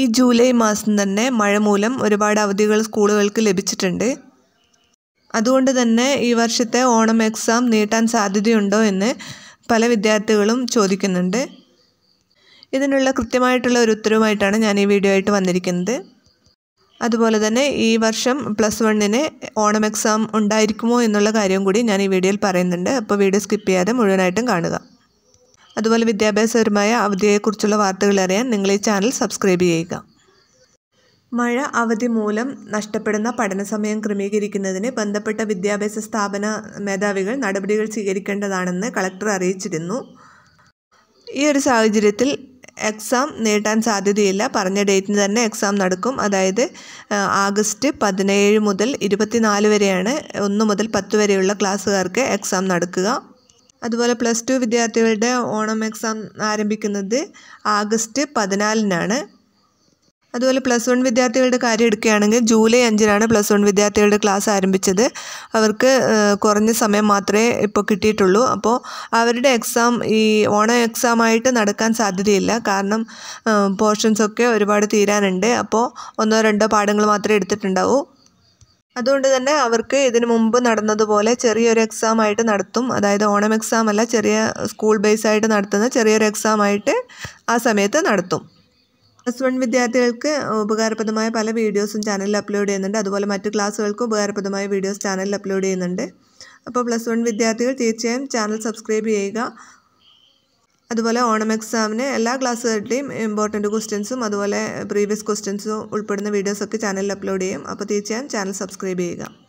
ഈ ജൂലൈ മാസം തന്നെ മഴ മൂലം ഒരുപാട് അവധികൾ സ്കൂളുകൾക്ക് ലഭിച്ചിട്ടുണ്ട് അതുകൊണ്ട് തന്നെ ഈ വർഷത്തെ ഓണം എക്സാം നീട്ടാൻ സാധ്യതയുണ്ടോ എന്ന് പല വിദ്യാർത്ഥികളും ചോദിക്കുന്നുണ്ട് ഇതിനുള്ള കൃത്യമായിട്ടുള്ള ഒരു ഉത്തരവുമായിട്ടാണ് ഞാൻ ഈ വീഡിയോ ആയിട്ട് വന്നിരിക്കുന്നത് അതുപോലെ തന്നെ ഈ വർഷം പ്ലസ് വണ്ണിന് ഓണം എക്സാം ഉണ്ടായിരിക്കുമോ എന്നുള്ള കാര്യം കൂടി ഞാൻ ഈ വീഡിയോയിൽ പറയുന്നുണ്ട് അപ്പോൾ വീഡിയോ സ്കിപ്പ് ചെയ്യാതെ മുഴുവനായിട്ടും കാണുക അതുപോലെ വിദ്യാഭ്യാസപരമായ അവധിയെക്കുറിച്ചുള്ള വാർത്തകൾ അറിയാൻ നിങ്ങൾ ഈ ചാനൽ സബ്സ്ക്രൈബ് ചെയ്യുക മഴ അവധി മൂലം നഷ്ടപ്പെടുന്ന പഠനസമയം ക്രമീകരിക്കുന്നതിന് ബന്ധപ്പെട്ട വിദ്യാഭ്യാസ സ്ഥാപന മേധാവികൾ നടപടികൾ സ്വീകരിക്കേണ്ടതാണെന്ന് കളക്ടർ അറിയിച്ചിരുന്നു ഈ ഒരു സാഹചര്യത്തിൽ എക്സാം നീട്ടാൻ സാധ്യതയില്ല പറഞ്ഞ ഡേറ്റിന് തന്നെ എക്സാം നടക്കും അതായത് ആഗസ്റ്റ് പതിനേഴ് മുതൽ ഇരുപത്തിനാല് വരെയാണ് ഒന്ന് മുതൽ പത്ത് വരെയുള്ള ക്ലാസ്സുകാർക്ക് എക്സാം നടക്കുക അതുപോലെ പ്ലസ് ടു വിദ്യാർത്ഥികളുടെ ഓണം എക്സാം ആരംഭിക്കുന്നത് ആഗസ്റ്റ് പതിനാലിനാണ് അതുപോലെ പ്ലസ് വൺ വിദ്യാർത്ഥികളുടെ കാര്യം എടുക്കുകയാണെങ്കിൽ ജൂലൈ അഞ്ചിനാണ് പ്ലസ് വൺ വിദ്യാർത്ഥികളുടെ ക്ലാസ് ആരംഭിച്ചത് അവർക്ക് കുറഞ്ഞ സമയം മാത്രമേ ഇപ്പോൾ കിട്ടിയിട്ടുള്ളൂ അപ്പോൾ അവരുടെ എക്സാം ഈ ഓണ എക്സാമായിട്ട് നടക്കാൻ സാധ്യതയില്ല കാരണം പോർഷൻസൊക്കെ ഒരുപാട് തീരാനുണ്ട് അപ്പോൾ ഒന്നോ രണ്ടോ പാഠങ്ങൾ മാത്രമേ എടുത്തിട്ടുണ്ടാവൂ അതുകൊണ്ട് തന്നെ അവർക്ക് ഇതിനു മുമ്പ് നടന്നതുപോലെ ചെറിയൊരു എക്സാം ആയിട്ട് നടത്തും അതായത് ഓണം എക്സാം അല്ല ചെറിയ സ്കൂൾ ബേസ് ആയിട്ട് നടത്തുന്ന ചെറിയൊരു എക്സാം ആയിട്ട് ആ സമയത്ത് നടത്തും പ്ലസ് വൺ വിദ്യാർത്ഥികൾക്ക് ഉപകാരപ്രദമായ പല വീഡിയോസും ചാനലിൽ അപ്ലോഡ് ചെയ്യുന്നുണ്ട് അതുപോലെ മറ്റ് ക്ലാസ്സുകൾക്കും ഉപകാരപ്രദമായ വീഡിയോസ് ചാനലിൽ അപ്ലോഡ് ചെയ്യുന്നുണ്ട് അപ്പോൾ പ്ലസ് വൺ വിദ്യാർത്ഥികൾ തീർച്ചയായും ചാനൽ സബ്സ്ക്രൈബ് ചെയ്യുക അതുപോലെ ഓണം എക്സാമിന് എല്ലാ ക്ലാസ്സുകാരുടെയും ഇമ്പോർട്ടൻറ്റ് ക്വസ്റ്റ്യൻസും അതുപോലെ പ്രീവിയസ് ക്വസ്റ്റ്യൻസും ഉൾപ്പെടുന്ന വീഡിയോസൊക്കെ ചാനലിൽ അപ്ലോഡ് ചെയ്യും അപ്പോൾ തീർച്ചയായും ചാനൽ സബ്സ്ക്രൈബ് ചെയ്യുക